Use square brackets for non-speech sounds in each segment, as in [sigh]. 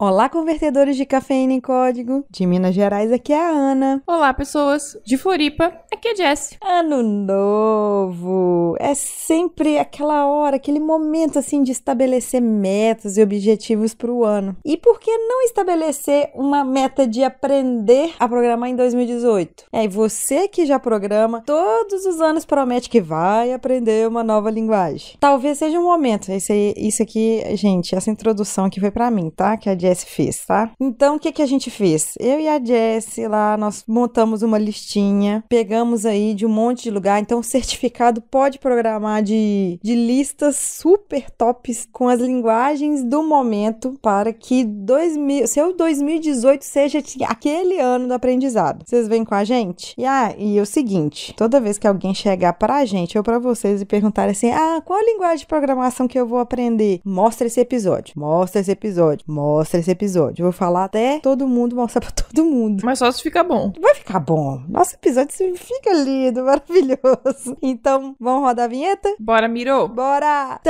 Olá, convertedores de cafeína em código. De Minas Gerais, aqui é a Ana. Olá, pessoas. De Floripa, aqui é Jess. Ano novo! É sempre aquela hora, aquele momento assim de estabelecer metas e objetivos para o ano. E por que não estabelecer uma meta de aprender a programar em 2018? É, você que já programa, todos os anos promete que vai aprender uma nova linguagem. Talvez seja um momento. Esse, isso aqui, gente, essa introdução aqui foi para mim, tá? Que a Jess Jess fez, tá? Então, o que, que a gente fez? Eu e a Jess lá, nós montamos uma listinha, pegamos aí de um monte de lugar. Então, o certificado pode programar de, de listas super tops com as linguagens do momento para que 2000, seu 2018 seja aquele ano do aprendizado. Vocês vêm com a gente? E, ah, e é o seguinte, toda vez que alguém chegar para a gente ou para vocês e perguntar assim, ah, qual a linguagem de programação que eu vou aprender? Mostra esse episódio, mostra esse episódio, mostra esse episódio. Vou falar até todo mundo, mostrar pra todo mundo. Mas só se ficar bom. Vai ficar bom. Nosso episódio fica lindo, [laughs] maravilhoso. Então, vamos rodar a vinheta? Bora, Mirou! Bora!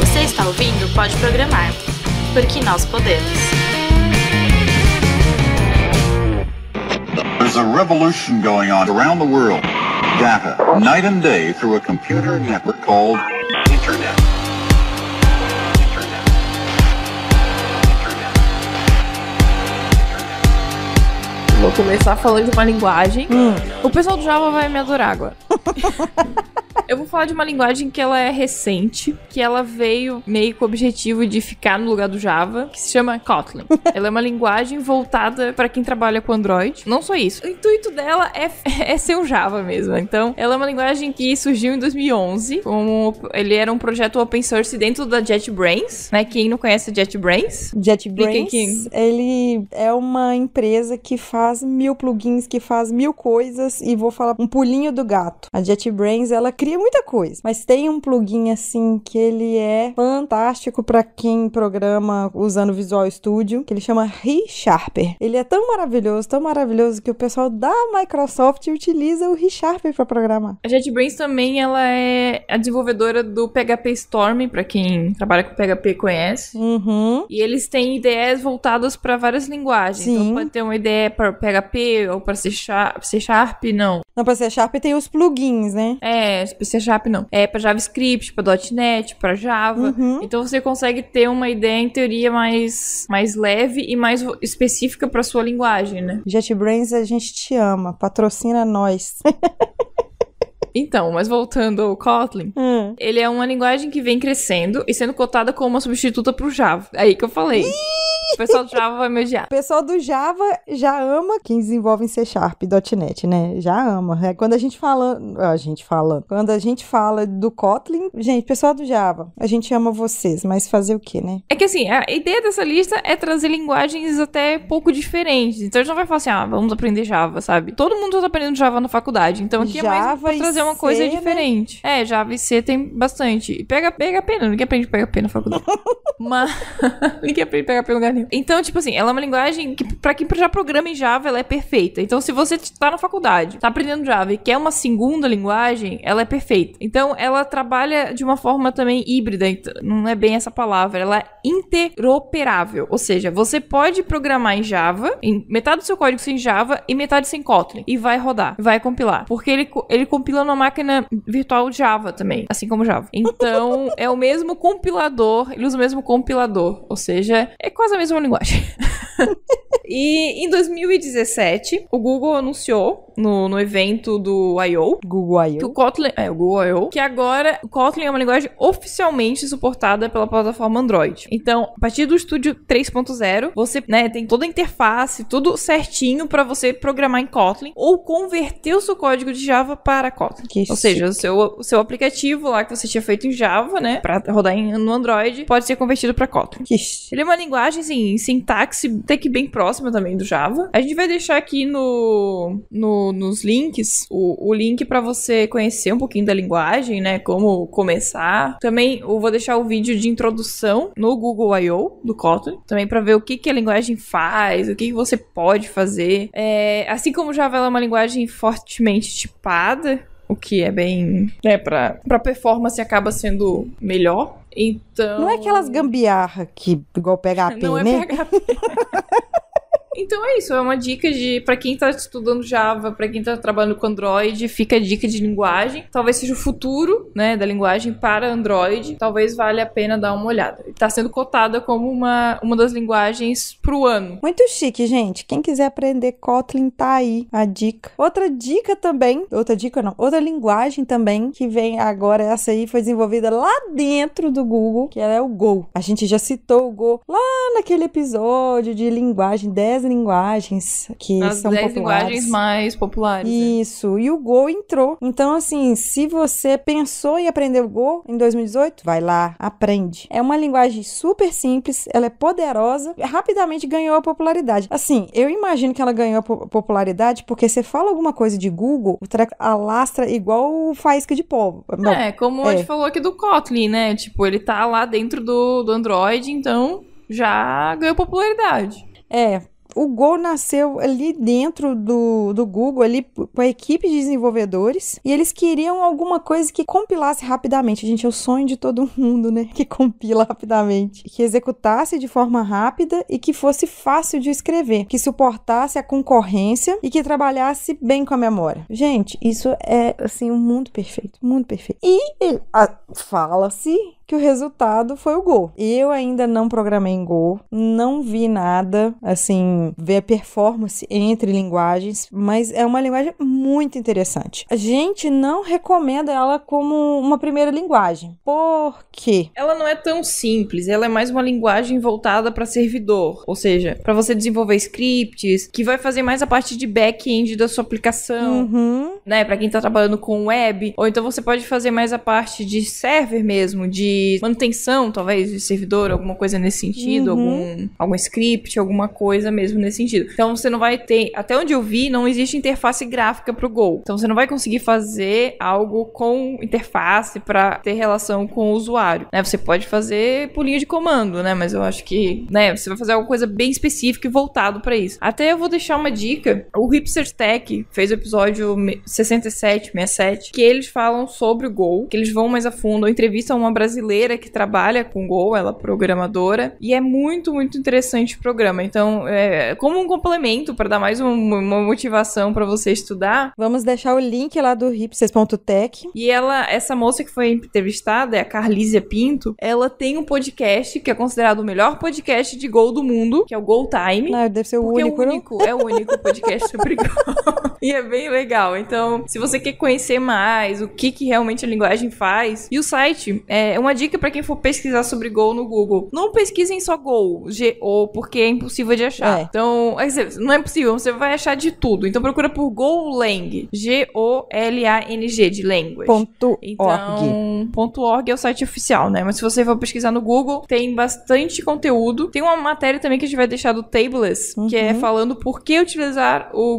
Você está ouvindo? Pode programar. Porque nós podemos. There's a revolution going on around the world data night and day through a computer network called Internet. Internet. Internet. Vou começar falando de uma linguagem. Hum. O pessoal do Java vai me adorar agora. [laughs] Eu vou falar de uma linguagem que ela é recente, que ela veio meio com o objetivo de ficar no lugar do Java, que se chama Kotlin. [laughs] ela é uma linguagem voltada para quem trabalha com Android. Não só isso. O intuito dela é, [laughs] é ser um Java mesmo. Então, ela é uma linguagem que surgiu em 2011. Como ele era um projeto open source dentro da JetBrains, né? Quem não conhece JetBrains? JetBrains, ele é uma empresa que faz mil plugins, que faz mil coisas e vou falar um pulinho do gato. A JetBrains, ela cria tem muita coisa, mas tem um plugin assim que ele é fantástico para quem programa usando Visual Studio, que ele chama ReSharper. Ele é tão maravilhoso, tão maravilhoso que o pessoal da Microsoft utiliza o ReSharper para programar. A JetBrains também ela é a desenvolvedora do PHP Storm, para quem trabalha com PHP conhece. Uhum. E eles têm IDEs voltados para várias linguagens. Então, Sim. Então pode ter uma ideia para PHP ou para C Sharp, C Sharp não. Não para C Sharp tem os plugins, né? É, C é Sharp não. É para JavaScript, para .NET, para Java. Uhum. Então você consegue ter uma ideia em teoria mais, mais leve e mais específica para sua linguagem, né? JetBrains, a gente te ama. Patrocina nós. [laughs] Então, mas voltando ao Kotlin, hum. ele é uma linguagem que vem crescendo e sendo cotada como uma substituta pro Java. Aí que eu falei. o pessoal do Java vai me odiar. O pessoal do Java já ama quem desenvolve em C Sharp .NET, né? Já ama. É quando a gente fala... A gente fala... Quando a gente fala do Kotlin... Gente, pessoal do Java, a gente ama vocês, mas fazer o quê, né? É que assim, a ideia dessa lista é trazer linguagens até pouco diferentes. Então a gente não vai falar assim, ah, vamos aprender Java, sabe? Todo mundo está tá aprendendo Java na faculdade. Então aqui Java é mais pra trazer uma uma coisa né? diferente. É, e C tem bastante. E pega, pega pena, ninguém aprende PHP na faculdade. [laughs] Mas [laughs] ninguém aprende PHP em lugar nenhum. Então, tipo assim, ela é uma linguagem que pra quem já programa em Java, ela é perfeita. Então, se você tá na faculdade, tá aprendendo Java e quer uma segunda linguagem, ela é perfeita. Então, ela trabalha de uma forma também híbrida, não é bem essa palavra, ela é interoperável. Ou seja, você pode programar em Java, em metade do seu código sem Java e metade sem Kotlin. E vai rodar, vai compilar. Porque ele, ele compila numa máquina virtual Java também, assim como Java. Então, é o mesmo compilador, ele usa o mesmo compilador, ou seja, é quase a mesma linguagem. [laughs] e em 2017, o Google anunciou no, no evento do I.O. Google I.O. O Kotlin, é, o Google I.O. Que agora o Kotlin é uma linguagem oficialmente suportada pela plataforma Android. Então, a partir do Studio 3.0, você, né, tem toda a interface, tudo certinho para você programar em Kotlin ou converter o seu código de Java para Kotlin. Que ou chique. seja, o seu, o seu aplicativo lá que você tinha feito em Java, né, para rodar em, no Android, pode ser convertido para Kotlin. Que Ele é uma linguagem, assim, em sintaxe até que bem próxima também do Java. A gente vai deixar aqui no, no nos links o, o link para você conhecer um pouquinho da linguagem, né? Como começar. Também eu vou deixar o vídeo de introdução no Google I.O. do Kotlin, também para ver o que, que a linguagem faz, o que, que você pode fazer. É, assim como Java é uma linguagem fortemente tipada, o que é bem, né, para performance acaba sendo melhor. Então... Não é aquelas gambiarra que igual PHP, [laughs] Não é né? PHP. [laughs] Então é isso, é uma dica de para quem tá estudando Java, para quem tá trabalhando com Android, fica a dica de linguagem. Talvez seja o futuro, né, da linguagem para Android. Talvez valha a pena dar uma olhada. Tá sendo cotada como uma, uma das linguagens pro ano. Muito chique, gente. Quem quiser aprender Kotlin tá aí a dica. Outra dica também, outra dica não, outra linguagem também que vem agora essa aí foi desenvolvida lá dentro do Google, que é o Go. A gente já citou o Go lá naquele episódio de linguagem 10 linguagens que As são 10 linguagens mais populares. Né? Isso. E o Go entrou. Então, assim, se você pensou em aprender o Go em 2018, vai lá, aprende. É uma linguagem super simples, ela é poderosa, rapidamente ganhou a popularidade. Assim, eu imagino que ela ganhou a popularidade porque você fala alguma coisa de Google, o treco alastra igual o faísca de povo. Bom, é, como é. a gente falou aqui do Kotlin, né? Tipo, ele tá lá dentro do, do Android, então já ganhou popularidade. É, o Go nasceu ali dentro do, do Google, ali com a equipe de desenvolvedores, e eles queriam alguma coisa que compilasse rapidamente. Gente, é o sonho de todo [laughs] mundo, né? Que compila rapidamente. Que executasse de forma rápida e que fosse fácil de escrever, que suportasse a concorrência e que trabalhasse bem com a memória. Gente, isso é, assim, um mundo perfeito. mundo perfeito. E fala-se que o resultado foi o gol. Eu ainda não programei em Go, não vi nada, assim, ver a performance entre linguagens, mas é uma linguagem muito interessante. A gente não recomenda ela como uma primeira linguagem. Por quê? Ela não é tão simples, ela é mais uma linguagem voltada para servidor, ou seja, para você desenvolver scripts, que vai fazer mais a parte de back-end da sua aplicação, uhum. né, para quem tá trabalhando com web, ou então você pode fazer mais a parte de server mesmo, de manutenção, talvez, de servidor, alguma coisa nesse sentido, uhum. algum, algum script, alguma coisa mesmo nesse sentido. Então você não vai ter. Até onde eu vi, não existe interface gráfica pro Go. Então você não vai conseguir fazer algo com interface para ter relação com o usuário. Né? Você pode fazer pulinho de comando, né? Mas eu acho que, né, você vai fazer alguma coisa bem específica e voltado para isso. Até eu vou deixar uma dica. O Hipster Tech fez o episódio 67, 67, que eles falam sobre o Go, que eles vão mais a fundo, entrevistam uma brasileira brasileira que trabalha com Go, ela é programadora, e é muito, muito interessante o programa. Então, é, como um complemento para dar mais uma motivação para você estudar, vamos deixar o link lá do ripses.tech E ela, essa moça que foi entrevistada, é a Carlísia Pinto, ela tem um podcast que é considerado o melhor podcast de Go do mundo, que é o Go Time. Não, ah, deve ser o único. É o único, é o único podcast sobre [laughs] Go. [laughs] E é bem legal. Então, se você quer conhecer mais o que, que realmente a linguagem faz, e o site é uma dica para quem for pesquisar sobre Go no Google. Não pesquisem só Go, G-O, porque é impossível de achar. É. Então, não é possível, você vai achar de tudo. Então procura por GoLang, G-O-L-A-N-G, de language. Ponto então, org. Ponto .org é o site oficial, né? Mas se você for pesquisar no Google, tem bastante conteúdo. Tem uma matéria também que a gente vai deixar do Tableless, uhum. que é uhum. falando por que utilizar o,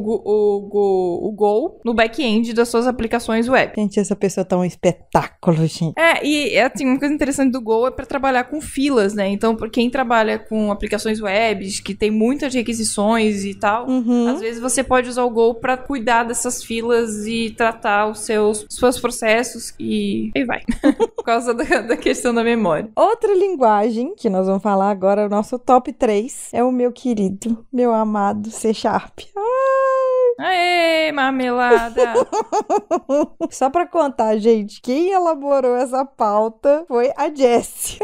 o, o Go no back-end das suas aplicações web. Gente, essa pessoa tá um espetáculo, gente. É, e é, assim, uma coisa interessante do Go é para trabalhar com filas, né? Então, pra quem trabalha com aplicações web, que tem muitas requisições e tal, uhum. às vezes você pode usar o Go para cuidar dessas filas e tratar os seus, seus processos e aí vai. [laughs] Por causa da, da questão da memória. Outra linguagem que nós vamos falar agora, o nosso top 3, é o meu querido, meu amado C Sharp. Ah! Aê, marmelada! [laughs] Só pra contar, gente, quem elaborou essa pauta foi a Jessie.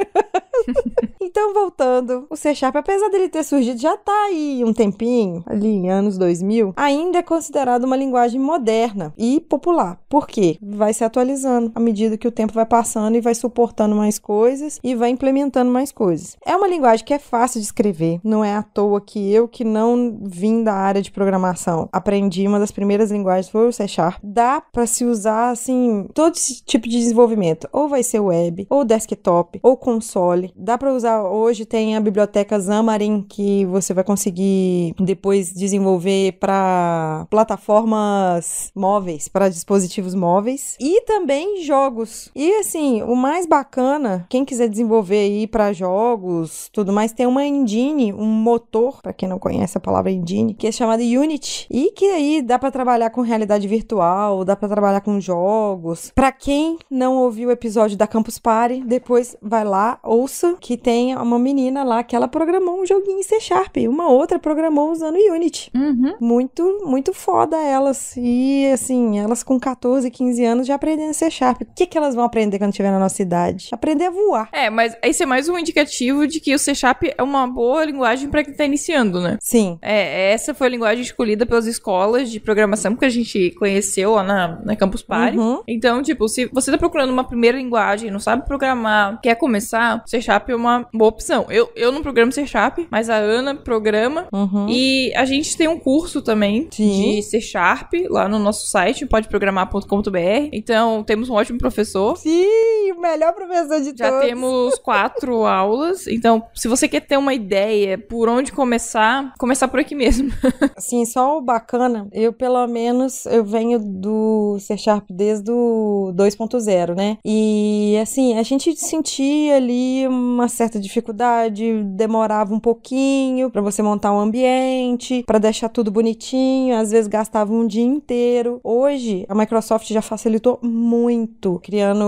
[laughs] então, voltando, o C Sharp, apesar dele ter surgido já tá aí um tempinho, ali em anos 2000, ainda é considerado uma linguagem moderna e popular. Por quê? Vai se atualizando à medida que o tempo vai passando e vai suportando mais coisas e vai implementando mais coisas. É uma linguagem que é fácil de escrever, não é à toa que eu, que não vim da área de programação, aprendi aprendi, uma das primeiras linguagens foi o C Sharp, dá para se usar, assim, todo esse tipo de desenvolvimento. Ou vai ser web, ou desktop, ou console. Dá para usar hoje, tem a biblioteca Xamarin, que você vai conseguir depois desenvolver para plataformas móveis, para dispositivos móveis. E também jogos. E, assim, o mais bacana, quem quiser desenvolver aí para jogos, tudo mais, tem uma engine, um motor, para quem não conhece a palavra engine, que é chamada Unity. E que aí dá para trabalhar com realidade virtual, dá para trabalhar com jogos. Para quem não ouviu o episódio da Campus Party, depois vai lá, ouça que tem uma menina lá que ela programou um joguinho em C Sharp, uma outra programou usando Unity. Uhum. Muito, muito foda elas. E assim, elas com 14, 15 anos já aprendendo C Sharp. O que, que elas vão aprender quando tiver na nossa idade? Aprender a voar. É, mas esse é mais um indicativo de que o C Sharp é uma boa linguagem para quem tá iniciando, né? Sim. É, essa foi a linguagem escolhida pelas escolas escolas de programação que a gente conheceu lá na, na Campus Party. Uhum. Então, tipo, se você tá procurando uma primeira linguagem, não sabe programar, quer começar, C Sharp é uma boa opção. Eu, eu não programo C Sharp, mas a Ana programa. Uhum. E a gente tem um curso também Sim. de C Sharp lá no nosso site, podeprogramar.com.br. Então, temos um ótimo professor. Sim, o melhor professor de Já todos. Já temos [laughs] quatro aulas. Então, se você quer ter uma ideia por onde começar, começar por aqui mesmo. [laughs] Sim, só o bacana eu, pelo menos, eu venho do C Sharp desde o 2.0, né? E, assim, a gente sentia ali uma certa dificuldade, demorava um pouquinho para você montar um ambiente, para deixar tudo bonitinho, às vezes gastava um dia inteiro. Hoje, a Microsoft já facilitou muito, criando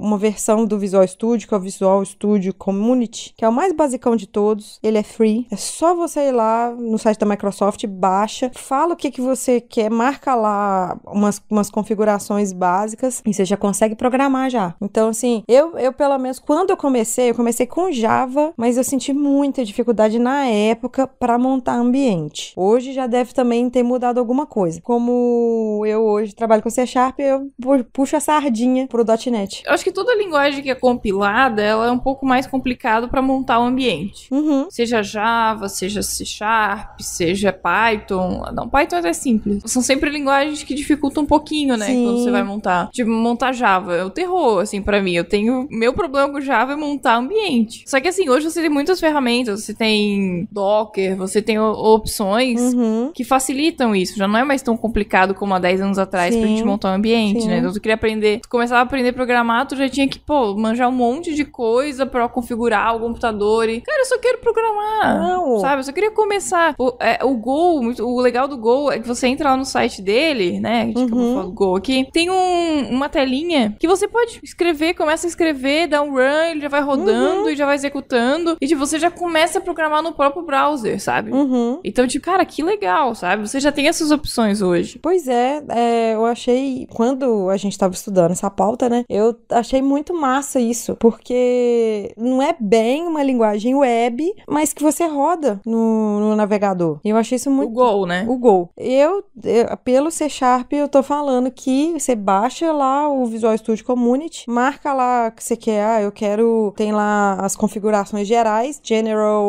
uma versão do Visual Studio, que é o Visual Studio Community, que é o mais basicão de todos. Ele é free, é só você ir lá no site da Microsoft, baixa, fala o que que você quer, marca lá umas, umas configurações básicas e você já consegue programar já. Então, assim, eu, eu pelo menos quando eu comecei, eu comecei com Java, mas eu senti muita dificuldade na época para montar ambiente. Hoje já deve também ter mudado alguma coisa. Como eu hoje trabalho com C Sharp, eu puxo a sardinha pro .NET. Eu acho que toda linguagem que é compilada, ela é um pouco mais complicado para montar o ambiente. Uhum. Seja Java, seja C Sharp, seja Python. Não, Python é é simples. São sempre linguagens que dificultam um pouquinho, né? Sim. Quando você vai montar. Tipo, montar Java é o terror, assim, para mim. Eu tenho. Meu problema com Java é montar ambiente. Só que assim, hoje você tem muitas ferramentas. Você tem Docker, você tem opções uhum. que facilitam isso. Já não é mais tão complicado como há 10 anos atrás Sim. pra gente montar um ambiente, né? Sim. né? Então tu queria aprender. Tu começava a aprender a programar, tu já tinha que, pô, manjar um monte de coisa pra configurar o computador e. Cara, eu só quero programar. Não. Sabe? Eu só queria começar. O, é, o Go, o legal do Go é que você entra lá no site dele, né? A gente uhum. acabou Go aqui. Tem um, uma telinha que você pode escrever, começa a escrever, dá um run, ele já vai rodando uhum. e já vai executando. E tipo, você já começa a programar no próprio browser, sabe? Uhum. Então, tipo, cara, que legal, sabe? Você já tem essas opções hoje. Pois é, é eu achei. Quando a gente tava estudando essa pauta, né? Eu achei muito massa isso. Porque não é bem uma linguagem web, mas que você roda no, no navegador. E eu achei isso muito. O Go, né? O Go. Eu, eu, pelo C Sharp, eu tô falando que você baixa lá o Visual Studio Community, marca lá que você quer, ah, eu quero, tem lá as configurações gerais, General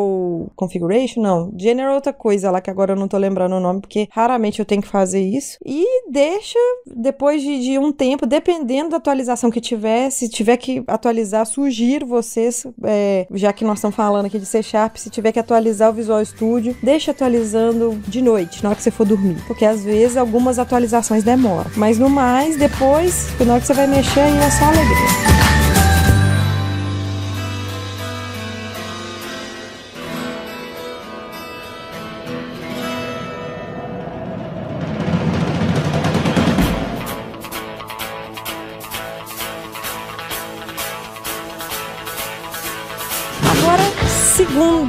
Configuration, não, General outra coisa lá que agora eu não tô lembrando o nome, porque raramente eu tenho que fazer isso, e deixa, depois de, de um tempo, dependendo da atualização que tiver, se tiver que atualizar, sugiro vocês, é, já que nós estamos falando aqui de C Sharp, se tiver que atualizar o Visual Studio, deixa atualizando de noite, na hora que você for dormir dormir, porque às vezes algumas atualizações demoram. Mas no mais, depois, na hora que você vai mexer, aí é só alegria.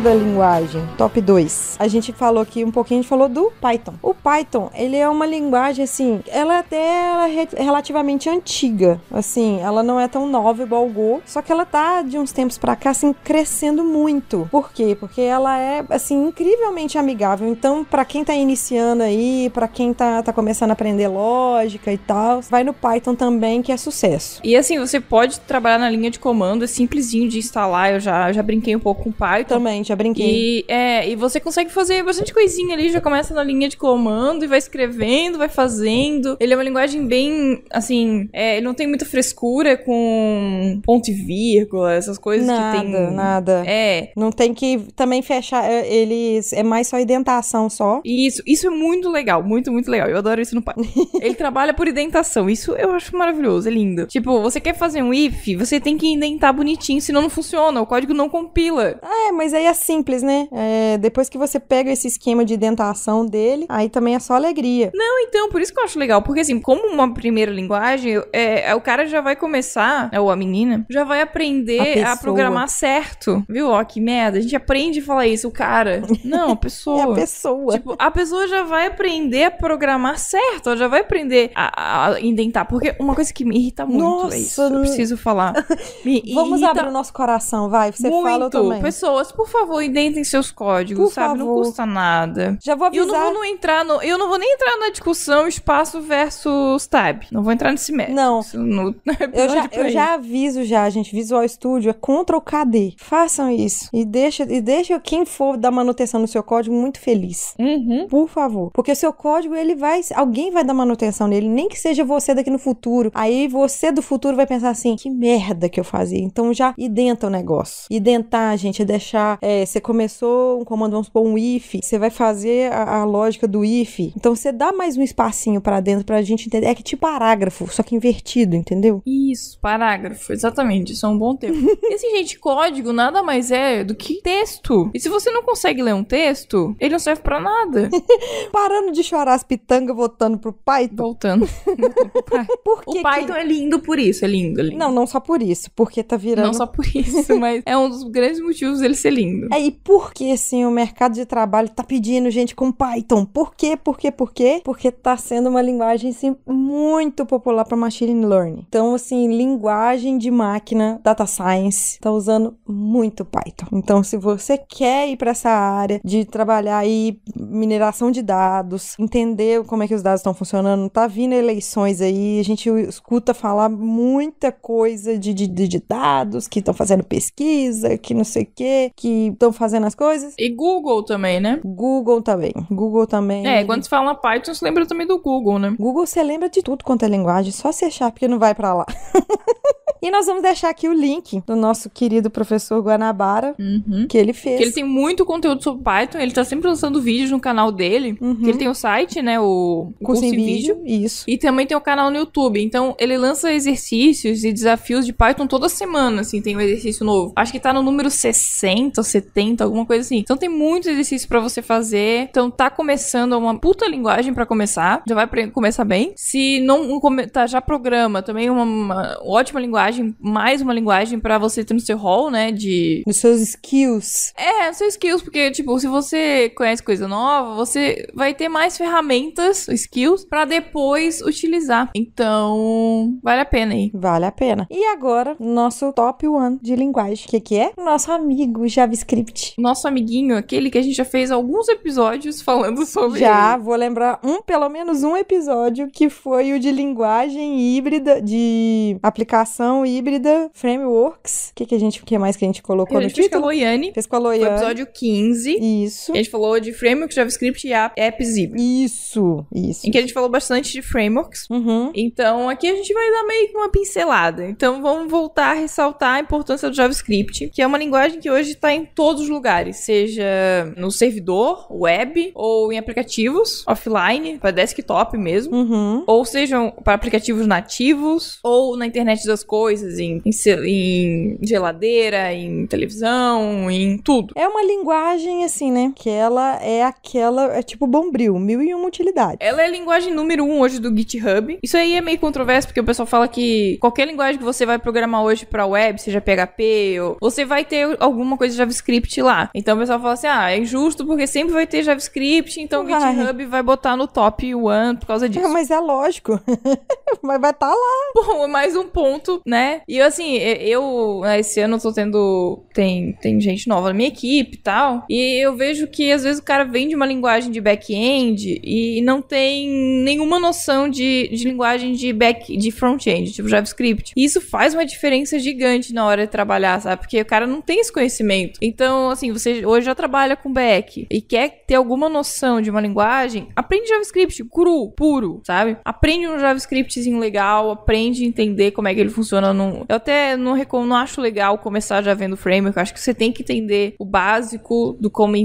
da linguagem, top 2. A gente falou aqui um pouquinho, a gente falou do Python. O Python, ele é uma linguagem assim, ela é até é relativamente antiga, assim, ela não é tão nova igual o Go, só que ela tá de uns tempos para cá assim crescendo muito. Por quê? Porque ela é assim incrivelmente amigável. Então, para quem tá iniciando aí, para quem tá, tá começando a aprender lógica e tal, vai no Python também que é sucesso. E assim, você pode trabalhar na linha de comando, é simplesinho de instalar. Eu já já brinquei um pouco com Python. Também já já brinquei. E, é, e você consegue fazer bastante coisinha ali, já começa na linha de comando e vai escrevendo, vai fazendo. Ele é uma linguagem bem, assim, é, ele não tem muita frescura com ponto e vírgula, essas coisas nada, que tem. Nada, É. Não tem que também fechar, é, eles, é mais só indentação só. Isso, isso é muito legal, muito, muito legal. Eu adoro isso no pai. [laughs] ele trabalha por indentação, isso eu acho maravilhoso, é lindo. Tipo, você quer fazer um if, você tem que indentar bonitinho, senão não funciona, o código não compila. É, mas aí assim simples, né? É, depois que você pega esse esquema de dentação dele, aí também é só alegria. Não, então, por isso que eu acho legal. Porque, assim, como uma primeira linguagem, é, é, o cara já vai começar, é, ou a menina, já vai aprender a, a programar certo. Viu? Ó, que merda. A gente aprende a falar isso, o cara. [laughs] Não, a pessoa. é a pessoa. Tipo, a pessoa já vai aprender a programar certo. Ela já vai aprender a, a indentar. Porque uma coisa que me irrita muito é Nossa, é isso. Eu preciso falar. [laughs] Me Vamos irrita... abrir o nosso coração, vai. Você muito. fala, também. Pessoas, por favor favor, inventem seus códigos, Por sabe? Favor. Não custa nada. Já vou avisar. Eu não vou não entrar no, eu não vou nem entrar na discussão espaço versus tab. Não vou entrar nesse método. Não. No, [laughs] no eu, já, eu já, aviso já, gente. Visual Studio é Ctrl KD. Façam isso. E deixa, e deixa quem for dar manutenção no seu código muito feliz. Uhum. Por favor. Porque o seu código, ele vai. Alguém vai dar manutenção nele, nem que seja você daqui no futuro. Aí você do futuro vai pensar assim: que merda que eu fazia. Então já identa o negócio. Identar, gente, é deixar. É, é, você começou um comando, vamos supor, um if, você vai fazer a, a lógica do if. Então você dá mais um espacinho para dentro pra gente entender. É que tipo parágrafo, só que invertido, entendeu? Isso, parágrafo, exatamente. Isso é um bom termo. [laughs] Esse, gente, código nada mais é do que texto. E se você não consegue ler um texto, ele não serve para nada. [laughs] Parando de chorar as pitangas, voltando pro Python. Voltando. [laughs] por que o Python que... é lindo por isso, é lindo, é lindo. Não, não só por isso, porque tá virando. Não só por isso, mas é um dos grandes motivos dele ser lindo ainda. É, e por que, assim, o mercado de trabalho tá pedindo gente com Python? Por quê? Por quê? Por quê? Porque tá sendo uma linguagem, assim, muito popular para machine learning. Então, assim, linguagem de máquina, data science, tá usando muito Python. Então, se você quer ir para essa área de trabalhar aí mineração de dados, entender como é que os dados estão funcionando, tá vindo eleições aí, a gente escuta falar muita coisa de, de, de dados que estão fazendo pesquisa, que não sei o quê, que estão fazendo as coisas. E Google também, né? Google também. Google também. É, quando você fala Python, você lembra também do Google, né? Google você lembra de tudo quanto é linguagem, só se achar que não vai para lá. [laughs] E nós vamos deixar aqui o link do nosso querido professor Guanabara, uhum. que ele fez. Que ele tem muito conteúdo sobre Python, ele tá sempre lançando vídeos no canal dele. Uhum. Ele tem o site, né? O curso, em vídeo, Isso. E também tem o canal no YouTube. Então, ele lança exercícios e desafios de Python toda semana, assim, tem um exercício novo. Acho que tá no número 60, 70, alguma coisa assim. Então tem muitos exercícios para você fazer. Então tá começando é uma puta linguagem para começar. Já vai começar bem. Se não um, tá, já programa, também é uma, uma ótima linguagem linguagem, mais uma linguagem para você ter no seu hall, né? De. Nos seus skills. É, nos seus skills, porque, tipo, se você conhece coisa nova, você vai ter mais ferramentas, skills, para depois utilizar. Então, vale a pena aí. Vale a pena. E agora, nosso top one de linguagem. O que, que é? Nosso amigo JavaScript. Nosso amiguinho, aquele que a gente já fez alguns episódios falando sobre. Já, ele. vou lembrar um, pelo menos um episódio que foi o de linguagem híbrida, de aplicação Híbrida Frameworks. O que, que a gente, que mais que a gente colocou a gente no título? com a Loiane. Fez com a Loiane. Foi episódio 15. Isso. a gente falou de frameworks, JavaScript e apps híbridas. Isso, isso. Em que a gente falou bastante de frameworks. Uhum. Então, aqui a gente vai dar meio que uma pincelada. Então, vamos voltar a ressaltar a importância do JavaScript, que é uma linguagem que hoje está em todos os lugares, seja no servidor, web, ou em aplicativos offline, para desktop mesmo, uhum. ou sejam para aplicativos nativos, ou na internet das coisas coisas, em, em, em geladeira, em televisão, em tudo. É uma linguagem, assim, né? Que ela é aquela. É tipo bombril, mil e uma utilidade. Ela é a linguagem número um hoje do GitHub. Isso aí é meio controverso, porque o pessoal fala que qualquer linguagem que você vai programar hoje pra web, seja PHP, ou, você vai ter alguma coisa de JavaScript lá. Então o pessoal fala assim: ah, é injusto porque sempre vai ter JavaScript, então o GitHub vai botar no top one por causa [laughs] disso. É, mas é lógico. [laughs] mas vai estar tá lá. Bom, é mais um ponto, né? né? E assim, eu, né, esse ano eu tô tendo. Tem, tem gente nova na minha equipe e tal. E eu vejo que às vezes o cara vem de uma linguagem de back-end e não tem nenhuma noção de, de linguagem de back de front-end, tipo JavaScript. E isso faz uma diferença gigante na hora de trabalhar, sabe? Porque o cara não tem esse conhecimento. Então, assim, você hoje já trabalha com back e quer ter alguma noção de uma linguagem, aprende JavaScript cru, puro, sabe? Aprende um JavaScriptzinho legal, aprende a entender como é que ele funciona funciona. Não, eu até não, não acho legal começar já vendo o framework. Eu acho que você tem que entender o básico do como,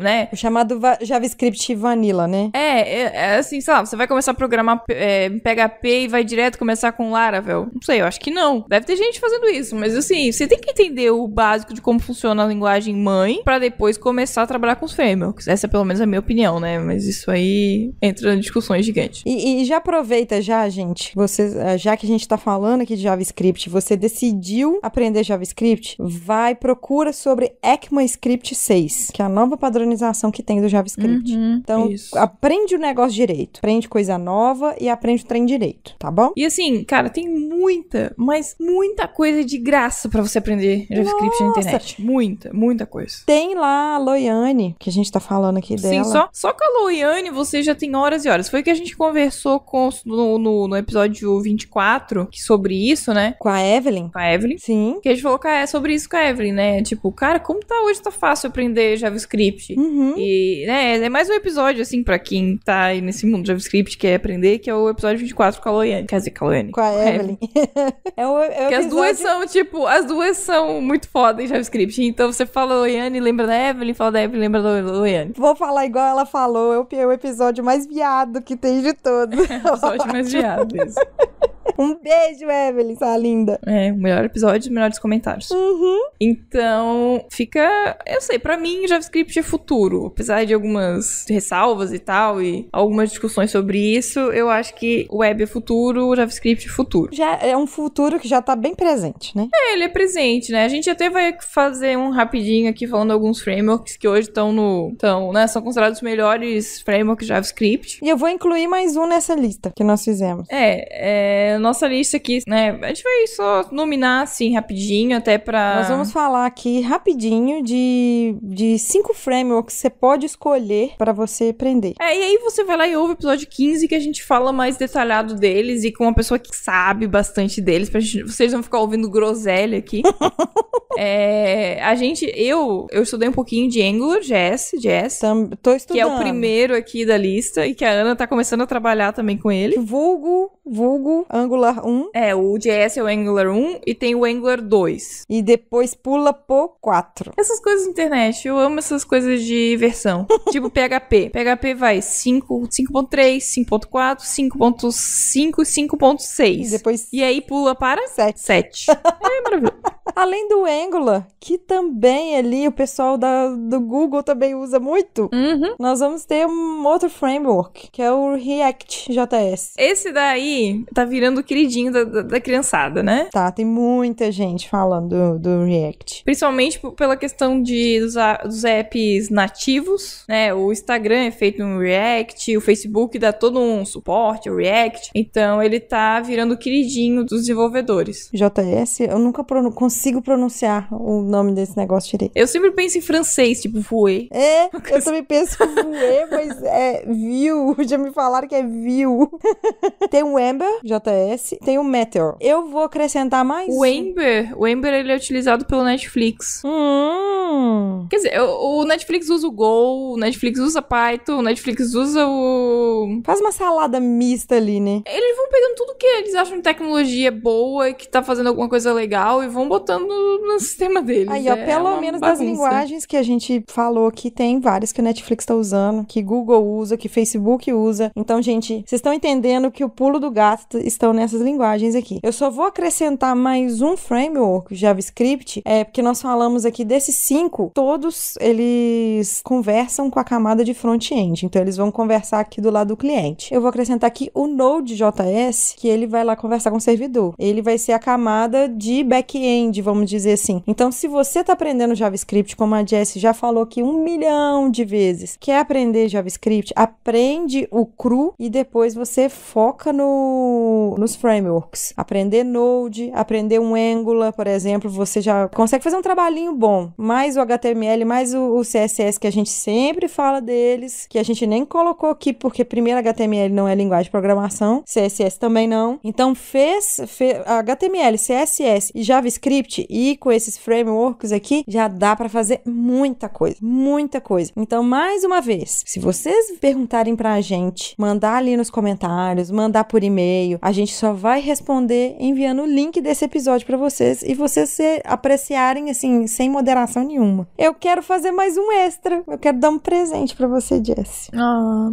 né? O chamado va JavaScript vanilla, né? É, é, é, assim, sei lá, você vai começar a programar é, PHP e vai direto começar com Laravel. Não sei, eu acho que não. Deve ter gente fazendo isso, mas assim, você tem que entender o básico de como funciona a linguagem mãe para depois começar a trabalhar com os frameworks. Essa é pelo menos a minha opinião, né? Mas isso aí entra em discussões gigantes. E, e já aproveita já, gente, vocês, eh, já que a gente tá falando aqui de JavaScript, JavaScript, você decidiu aprender JavaScript, vai procura sobre ECMAScript 6, que é a nova padronização que tem do JavaScript. Uhum, então, isso. aprende o negócio direito, aprende coisa nova e aprende o trem direito, tá bom? E assim, cara, tem muita, mas muita coisa de graça para você aprender JavaScript Nossa. na internet. Muita, muita coisa. Tem lá a Loiane, que a gente tá falando aqui dela. Sim, só, só com a Loiane você já tem horas e horas. Foi que a gente conversou com, no, no, no episódio 24 sobre isso, né? Com a Evelyn? Com a Evelyn. Sim. Que a gente falou é sobre isso com a Evelyn, né? Tipo, cara, como tá hoje tá fácil aprender JavaScript? Uhum. E, né, é mais um episódio, assim, pra quem tá aí nesse mundo JavaScript quer aprender, que é o episódio 24 com a Loiane. Quer dizer, com a Loiane. Com a Evelyn. [laughs] é o, é o que episódio... as duas são, tipo, as duas são muito foda em JavaScript. Então você fala Loiane, lembra da Evelyn, fala da Evelyn, lembra da Loiane. Vou falar igual ela falou, é, é o episódio mais viado que tem de todos. [laughs] É o episódio mais viado, isso. [laughs] [laughs] um beijo, Evelyn, sua linda. É, o melhor episódio, melhores comentários. Uhum. Então, fica. Eu sei, para mim, JavaScript é futuro. Apesar de algumas ressalvas e tal, e algumas discussões sobre isso, eu acho que web é futuro, JavaScript é futuro. Já é um futuro que já tá bem presente, né? É, ele é presente, né? A gente até vai fazer um rapidinho aqui falando alguns frameworks que hoje estão no. Tão, né? São considerados os melhores frameworks JavaScript. E eu vou incluir mais um nessa lista que nós fizemos. É, é é, nossa lista aqui, né? A gente vai só nominar assim rapidinho, até pra. Nós vamos falar aqui rapidinho de, de cinco frameworks que você pode escolher para você aprender. É, e aí você vai lá e ouve o episódio 15 que a gente fala mais detalhado deles e com uma pessoa que sabe bastante deles, pra gente, vocês não ficar ouvindo groselha aqui. [laughs] é, a gente, eu, eu estudei um pouquinho de Angular, JS, Tam, tô estudando. Que é o primeiro aqui da lista e que a Ana tá começando a trabalhar também com ele. Vulgo, vulgo, Angular. Angular 1. É, o JS é o Angular 1 e tem o Angular 2. E depois pula pro 4. Essas coisas da internet, eu amo essas coisas de versão. [laughs] tipo PHP. PHP vai 5, 5.3, 5.4, 5.5 e 5.6. E depois... E aí pula para... 7. 7. É maravilhoso. [laughs] Além do Angular, que também ali o pessoal da, do Google também usa muito, uhum. nós vamos ter um outro framework, que é o React JS. Esse daí tá virando o queridinho da, da, da criançada, né? Tá, tem muita gente falando do, do React. Principalmente pela questão de, dos, dos apps nativos, né? O Instagram é feito no React, o Facebook dá todo um suporte ao React. Então ele tá virando o queridinho dos desenvolvedores. JS, eu nunca consegui consigo pronunciar o nome desse negócio direito. Eu sempre penso em francês, tipo fouet. É, [laughs] eu também penso em voe, mas é view. [laughs] Já me falaram que é view. [laughs] tem o Ember, JS, tem o Meteor. Eu vou acrescentar mais. O Ember, o Ember ele é utilizado pelo Netflix. Hum. Quer dizer, o Netflix usa o Go, o Netflix usa Python, o Netflix usa o. Faz uma salada mista ali, né? Eles vão pegando tudo que eles acham tecnologia boa e que tá fazendo alguma coisa legal e vão botando voltando no sistema deles. Aí, ó, é pelo menos bagunça. das linguagens que a gente falou aqui, tem várias que a Netflix tá usando, que Google usa, que Facebook usa. Então, gente, vocês estão entendendo que o pulo do gato estão nessas linguagens aqui. Eu só vou acrescentar mais um framework JavaScript, é porque nós falamos aqui desses cinco, todos eles conversam com a camada de front-end. Então, eles vão conversar aqui do lado do cliente. Eu vou acrescentar aqui o Node.js, que ele vai lá conversar com o servidor. Ele vai ser a camada de back-end vamos dizer assim. Então, se você está aprendendo JavaScript, como a Jess já falou aqui um milhão de vezes, quer aprender JavaScript, aprende o cru e depois você foca no, nos frameworks. Aprender Node, aprender um Angular, por exemplo, você já consegue fazer um trabalhinho bom. Mais o HTML, mais o, o CSS que a gente sempre fala deles, que a gente nem colocou aqui porque primeiro HTML não é linguagem de programação, CSS também não. Então fez, fez HTML, CSS e JavaScript JavaScript e com esses frameworks aqui já dá para fazer muita coisa, muita coisa. Então, mais uma vez, se vocês perguntarem para a gente, mandar ali nos comentários, mandar por e-mail, a gente só vai responder enviando o link desse episódio para vocês e vocês se apreciarem assim, sem moderação nenhuma. Eu quero fazer mais um extra, eu quero dar um presente para você, Jessie. Ah,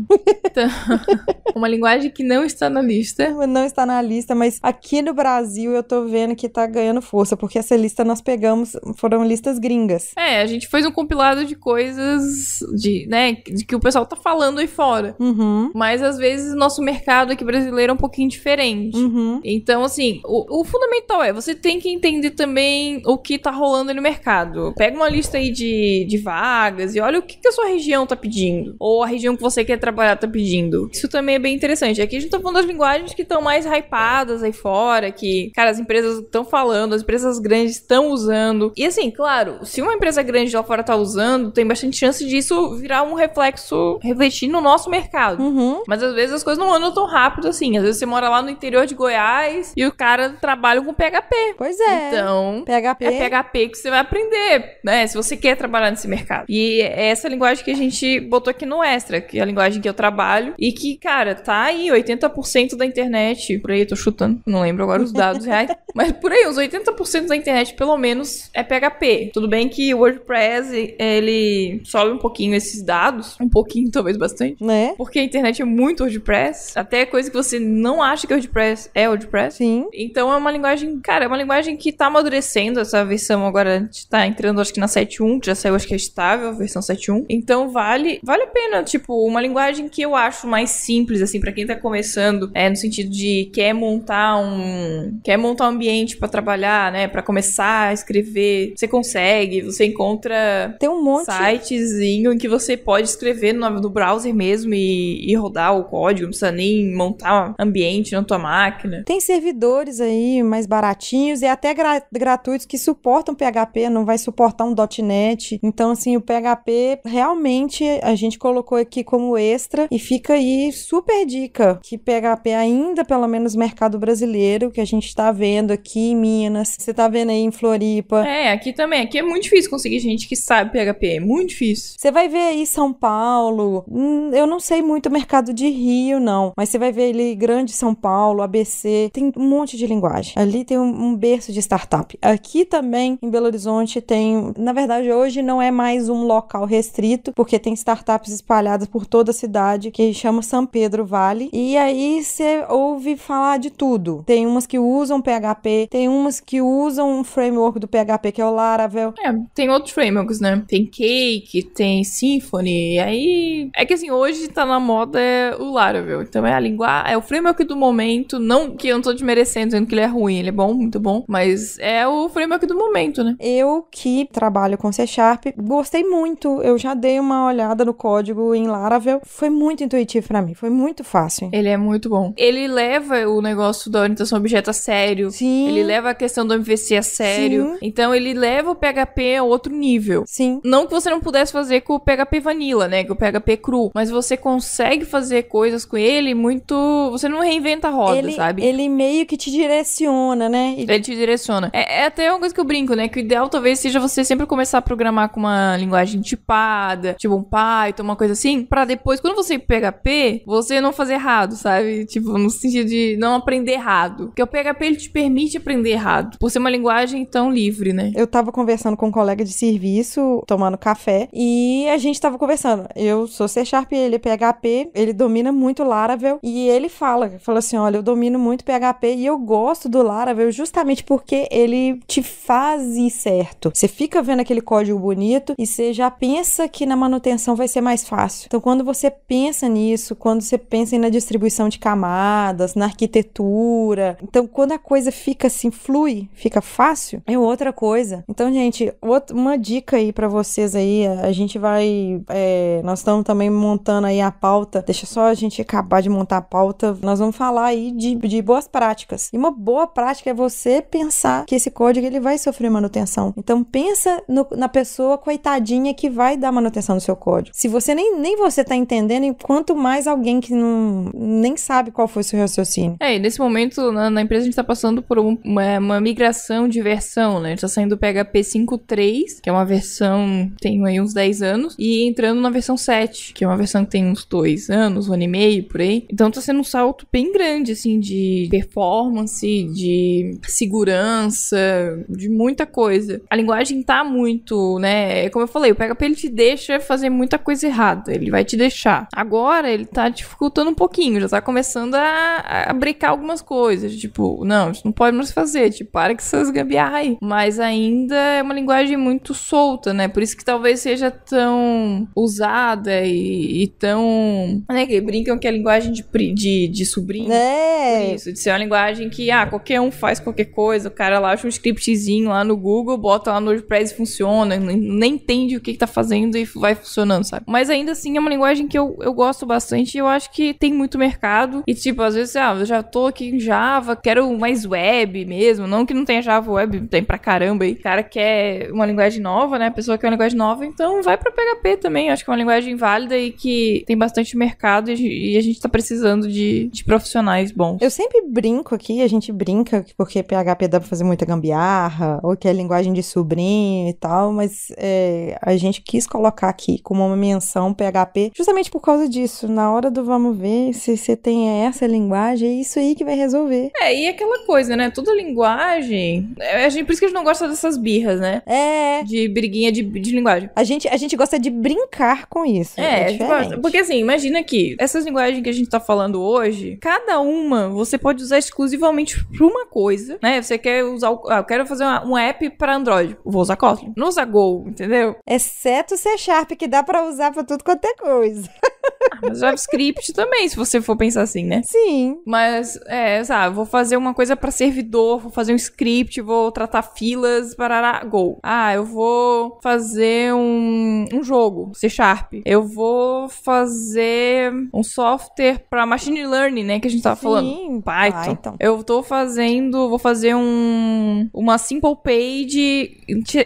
então, [laughs] uma linguagem que não está na lista. Não está na lista, mas aqui no Brasil eu tô vendo que tá ganhando força, porque essa lista nós pegamos foram listas gringas. É, a gente fez um compilado de coisas de, né, de que o pessoal tá falando aí fora. Uhum. Mas às vezes nosso mercado aqui brasileiro é um pouquinho diferente. Uhum. Então, assim, o, o, fundamental é você tem que entender também o que tá rolando no mercado. Pega uma lista aí de, de vagas e olha o que, que a sua região tá pedindo. Ou a região que você quer trabalhar tá pedindo. Isso também é bem interessante. Aqui a gente tá falando das linguagens que estão mais hypadas aí fora, que, cara, as empresas estão falando, as empresas grandes grandes estão usando. E assim, claro, se uma empresa grande lá fora tá usando, tem bastante chance disso virar um reflexo, refletir no nosso mercado. Uhum. Mas às vezes as coisas não andam tão rápido assim. Às vezes você mora lá no interior de Goiás e o cara trabalha com PHP. Pois é. Então, PHP. é PHP que você vai aprender, né? Se você quer trabalhar nesse mercado. E é essa linguagem que a gente botou aqui no Extra, que é a linguagem que eu trabalho e que, cara, tá aí 80% da internet. Por aí, tô chutando, não lembro agora os dados reais. [laughs] mas por aí, uns 80% da internet, pelo menos, é PHP. Tudo bem que o WordPress, ele sobe um pouquinho esses dados. Um pouquinho, [laughs] talvez bastante. Né? Porque a internet é muito WordPress. Até coisa que você não acha que é WordPress é WordPress. Sim. Então é uma linguagem, cara, é uma linguagem que tá amadurecendo essa versão agora. A gente tá entrando, acho que na 7.1, já saiu, acho que é estável, versão 7.1. Então vale, vale a pena, tipo, uma linguagem que eu acho mais simples, assim, para quem tá começando, é no sentido de quer montar um. quer montar um ambiente para trabalhar, né? Pra para começar a escrever, você consegue, você encontra Tem um monte. sitezinho em que você pode escrever no, no browser mesmo e, e, rodar o código, não precisa nem montar ambiente na tua máquina. Tem servidores aí mais baratinhos e até gra gratuitos que suportam PHP, não vai suportar um .NET. Então, assim, o PHP realmente a gente colocou aqui como extra e fica aí super dica que PHP ainda, pelo menos mercado brasileiro, que a gente está vendo aqui em Minas, você está vendo aí em Floripa. É, aqui também. Aqui é muito difícil conseguir gente que sabe PHP. É muito difícil. Você vai ver aí São Paulo. Hum, eu não sei muito o mercado de Rio, não. Mas você vai ver ali Grande São Paulo, ABC. Tem um monte de linguagem. Ali tem um, um berço de startup. Aqui também, em Belo Horizonte, tem. Na verdade, hoje não é mais um local restrito, porque tem startups espalhadas por toda a cidade, que chama São Pedro Vale. E aí você ouve falar de tudo. Tem umas que usam PHP, tem umas que usam usam um framework do PHP, que é o Laravel. É, tem outros frameworks, né? Tem Cake, tem Symfony, aí... É que assim, hoje tá na moda é o Laravel, então é a linguagem... É o framework do momento, não que eu não tô desmerecendo, dizendo que ele é ruim, ele é bom, muito bom, mas é o framework do momento, né? Eu, que trabalho com C Sharp, gostei muito, eu já dei uma olhada no código em Laravel, foi muito intuitivo para mim, foi muito fácil. Ele é muito bom. Ele leva o negócio da orientação a objeto a sério. Sim. Ele leva a questão do MVC se é sério. Sim. Então ele leva o PHP a outro nível. Sim. Não que você não pudesse fazer com o PHP vanilla, né? Com o PHP cru. Mas você consegue fazer coisas com ele muito. Você não reinventa a roda, ele, sabe? Ele meio que te direciona, né? Ele, ele te direciona. É, é, até uma coisa que eu brinco, né? Que o ideal talvez seja você sempre começar a programar com uma linguagem tipada, tipo um Python, uma coisa assim, para depois, quando você PHP, você não fazer errado, sabe? Tipo, no sentido de não aprender errado. Porque o PHP ele te permite aprender errado. Por ser uma linguagem linguagem tão livre, né? Eu tava conversando com um colega de serviço, tomando café, e a gente tava conversando. Eu sou C Sharp, ele é PHP, ele domina muito Laravel, e ele fala, fala assim, olha, eu domino muito PHP e eu gosto do Laravel justamente porque ele te faz ir certo. Você fica vendo aquele código bonito e você já pensa que na manutenção vai ser mais fácil. Então, quando você pensa nisso, quando você pensa na distribuição de camadas, na arquitetura, então quando a coisa fica assim, flui, fica fácil, é outra coisa. Então, gente, outra, uma dica aí para vocês aí, a gente vai, é, nós estamos também montando aí a pauta, deixa só a gente acabar de montar a pauta, nós vamos falar aí de, de boas práticas. E uma boa prática é você pensar que esse código ele vai sofrer manutenção. Então, pensa no, na pessoa coitadinha que vai dar manutenção no seu código. Se você nem, nem você tá entendendo, e quanto mais alguém que não nem sabe qual foi o seu raciocínio. É, e nesse momento, na, na empresa a gente tá passando por um, uma, uma migração não de versão, né? A gente tá saindo do PHP 5.3, que é uma versão tem aí uns 10 anos, e entrando na versão 7, que é uma versão que tem uns 2 anos, um ano e meio, por aí. Então tá sendo um salto bem grande, assim, de performance, de segurança, de muita coisa. A linguagem tá muito, né? É como eu falei, o PHP ele te deixa fazer muita coisa errada, ele vai te deixar. Agora ele tá dificultando um pouquinho, já tá começando a, a algumas coisas, tipo, não, isso não pode mais fazer, tipo, para que essas gambiarra aí. Mas ainda é uma linguagem muito solta, né? Por isso que talvez seja tão usada e, e tão. Né, que brincam que é linguagem de, de, de sobrinho. É. Por isso, de ser uma linguagem que, ah, qualquer um faz qualquer coisa, o cara lá acha um scriptzinho lá no Google, bota lá no WordPress e funciona, nem entende o que, que tá fazendo e vai funcionando, sabe? Mas ainda assim é uma linguagem que eu, eu gosto bastante e eu acho que tem muito mercado. E tipo, às vezes, ah, eu já tô aqui em Java, quero mais web mesmo, não que não tenha Java Java Web tem pra caramba aí. O cara quer é uma linguagem nova, né? A pessoa quer é uma linguagem nova, então vai pra PHP também. Acho que é uma linguagem válida e que tem bastante mercado e a gente tá precisando de, de profissionais bons. Eu sempre brinco aqui, a gente brinca porque PHP dá pra fazer muita gambiarra, ou que é linguagem de sobrinho e tal, mas é, a gente quis colocar aqui como uma menção PHP justamente por causa disso. Na hora do vamos ver se você tem essa linguagem, é isso aí que vai resolver. É, e aquela coisa, né? Toda linguagem é, a gente, por isso que a gente não gosta dessas birras, né? É. De briguinha de, de linguagem. A gente, a gente gosta de brincar com isso. É, é gosta, porque assim, imagina que essas linguagens que a gente tá falando hoje, cada uma você pode usar exclusivamente pra uma coisa, né? Você quer usar. ah, eu quero fazer uma, um app pra Android. Vou usar Kotlin. Não usa Go, entendeu? Exceto C Sharp, que dá pra usar pra tudo quanto é coisa. [laughs] Mas JavaScript também, se você for pensar assim, né? Sim. Mas, é, sabe, vou fazer uma coisa para servidor, vou fazer um script, vou tratar filas, parará, go. Ah, eu vou fazer um, um jogo, C Sharp. Eu vou fazer um software para machine learning, né, que a gente tava Sim, falando. Python. Python. Eu tô fazendo, vou fazer um uma simple page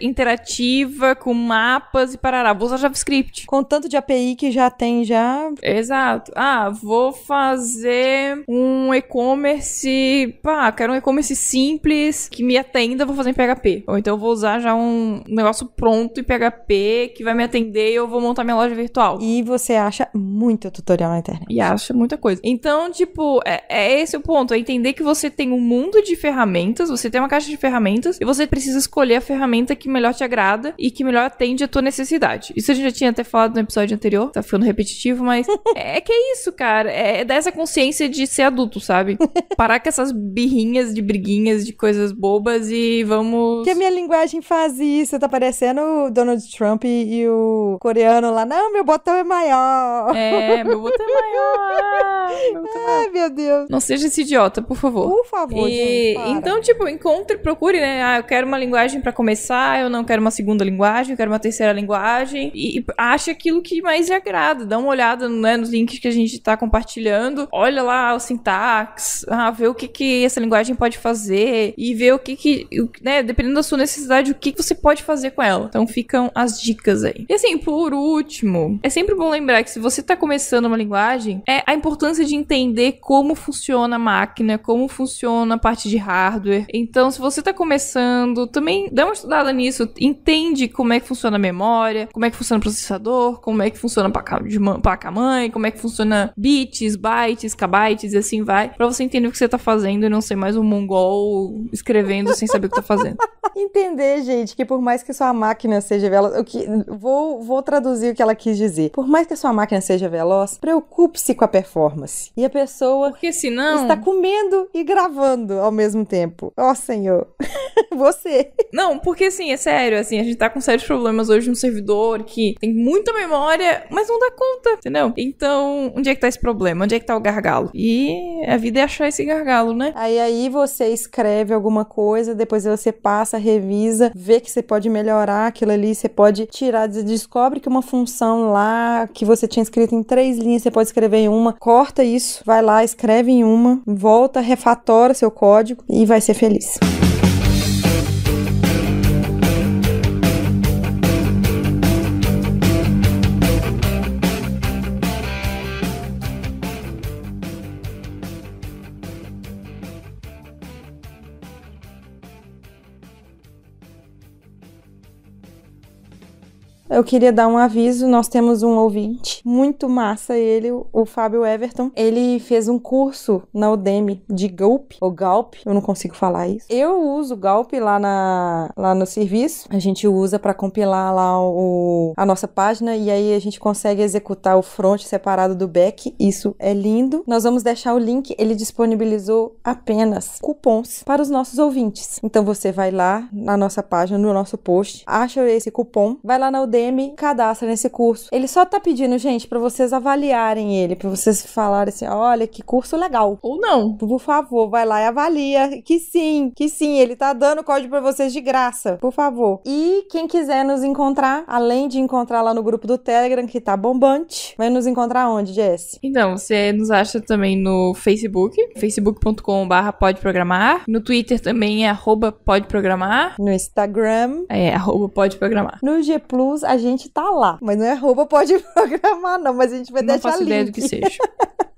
interativa com mapas e parará. Vou usar JavaScript. Com tanto de API que já tem já Exato. Ah, vou fazer um e-commerce. Pá, quero um e-commerce simples que me atenda, vou fazer em PHP. Ou então vou usar já um negócio pronto em PHP que vai me atender e eu vou montar minha loja virtual. E você acha muito tutorial na internet. E acha muita coisa. Então, tipo, é, é esse o ponto. É entender que você tem um mundo de ferramentas, você tem uma caixa de ferramentas e você precisa escolher a ferramenta que melhor te agrada e que melhor atende a tua necessidade. Isso a gente já tinha até falado no episódio anterior, tá ficando repetitivo, mas mais. é que é isso, cara. É, é dessa consciência de ser adulto, sabe? [laughs] Parar com essas birrinhas de briguinhas, de coisas bobas e vamos. Que a minha linguagem faz isso. Tá parecendo o Donald Trump e, e o coreano lá. Não, meu botão é maior. É, meu botão é maior. [laughs] meu é Ai, meu Deus. Não seja esse idiota, por favor. Por favor, e... gente, Então, tipo, encontre, procure, né? Ah, eu quero uma linguagem para começar, eu não quero uma segunda linguagem, eu quero uma terceira linguagem. E, e ache aquilo que mais lhe agrada. Dá uma olhada né, nos links que a gente está compartilhando. Olha lá o sintaxe, ah, vê o que, que essa linguagem pode fazer e vê o que, que né, dependendo da sua necessidade, o que, que você pode fazer com ela. Então ficam as dicas aí. E assim, por último, é sempre bom lembrar que se você está começando uma linguagem, é a importância de entender como funciona a máquina, como funciona a parte de hardware. Então, se você está começando, também dá uma estudada nisso, entende como é que funciona a memória, como é que funciona o processador, como é que funciona a placa, tamanho, como é que funciona bits, bytes, kbytes e assim vai, para você entender o que você tá fazendo e não ser mais um mongol escrevendo sem saber o que tá fazendo. [laughs] Entender, gente, que por mais que sua máquina seja veloz, o que vou vou traduzir o que ela quis dizer. Por mais que sua máquina seja veloz, preocupe-se com a performance. E a pessoa Porque senão está comendo e gravando ao mesmo tempo. Ó, oh, senhor. [laughs] você. Não, porque assim, é sério, assim, a gente tá com sérios problemas hoje no servidor que tem muita memória, mas não dá conta, entendeu? não. Então, onde é que tá esse problema? Onde é que tá o gargalo? E a vida é achar esse gargalo, né? Aí aí você escreve alguma coisa, depois você passa, revisa, vê que você pode melhorar aquilo ali, você pode tirar, descobre que uma função lá que você tinha escrito em três linhas, você pode escrever em uma, corta isso, vai lá, escreve em uma, volta, refatora seu código e vai ser feliz. Eu queria dar um aviso, nós temos um ouvinte muito massa, ele, o Fábio Everton. Ele fez um curso na Udemy de Gulp, ou Galp, eu não consigo falar isso. Eu uso Galp lá, na, lá no serviço, a gente usa para compilar lá o, a nossa página e aí a gente consegue executar o front separado do back, isso é lindo. Nós vamos deixar o link, ele disponibilizou apenas cupons para os nossos ouvintes. Então você vai lá na nossa página, no nosso post, acha esse cupom, vai lá na Udemy Udemy cadastra nesse curso. Ele só tá pedindo, gente, para vocês avaliarem ele, para vocês falarem assim: olha, que curso legal. Ou não. Por favor, vai lá e avalia. Que sim, que sim, ele tá dando código para vocês de graça. Por favor. E quem quiser nos encontrar, além de encontrar lá no grupo do Telegram, que tá bombante, vai nos encontrar onde, Jess? Então, você nos acha também no Facebook, facebook.com.br podeprogramar. No Twitter também é arroba podeprogramar. No Instagram é arroba podeprogramar. No G Plus, a gente tá lá. Mas não é roupa, pode [laughs] programar, não, mas a gente vai não deixar link. Não faço ideia do que seja. [laughs]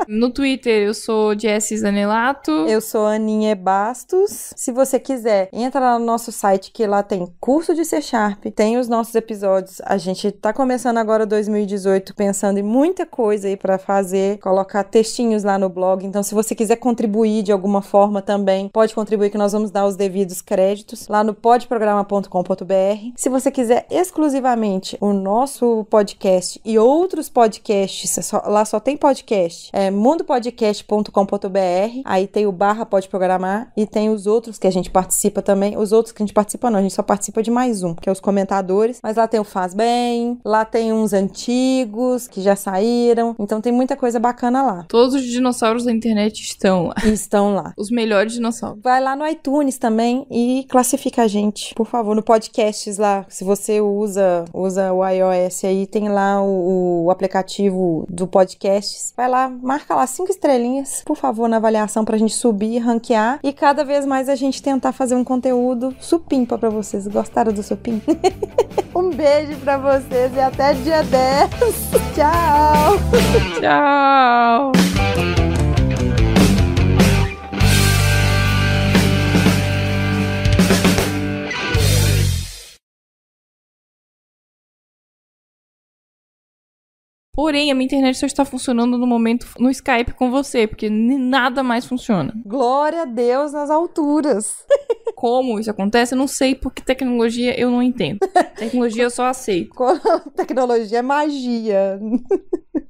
No Twitter, eu sou Jessie Zanelato. Eu sou Aninha Bastos. Se você quiser, entra lá no nosso site que lá tem curso de C Sharp, tem os nossos episódios. A gente tá começando agora 2018 pensando em muita coisa aí para fazer, colocar textinhos lá no blog. Então, se você quiser contribuir de alguma forma também, pode contribuir que nós vamos dar os devidos créditos lá no podprograma.com.br. Se você quiser exclusivamente o nosso podcast e outros podcasts, lá só tem podcast. É, mundopodcast.com.br. Aí tem o barra Pode Programar e tem os outros que a gente participa também. Os outros que a gente participa não, a gente só participa de mais um, que é os comentadores. Mas lá tem o Faz Bem, lá tem uns antigos que já saíram. Então tem muita coisa bacana lá. Todos os dinossauros da internet estão lá. Estão lá. Os melhores dinossauros. Vai lá no iTunes também e classifica a gente, por favor, no podcasts lá. Se você usa usa o iOS aí, tem lá o, o aplicativo do podcast Vai lá, marca marca lá cinco estrelinhas, por favor, na avaliação pra gente subir, ranquear e cada vez mais a gente tentar fazer um conteúdo supimpa pra vocês. Gostaram do supim? [laughs] um beijo pra vocês e até dia 10. [laughs] Tchau! Tchau! Porém, a minha internet só está funcionando no momento no Skype com você, porque nada mais funciona. Glória a Deus nas alturas. [laughs] Como isso acontece, eu não sei, porque tecnologia eu não entendo. [laughs] Tecnologia eu só aceito. tecnologia é magia. [laughs]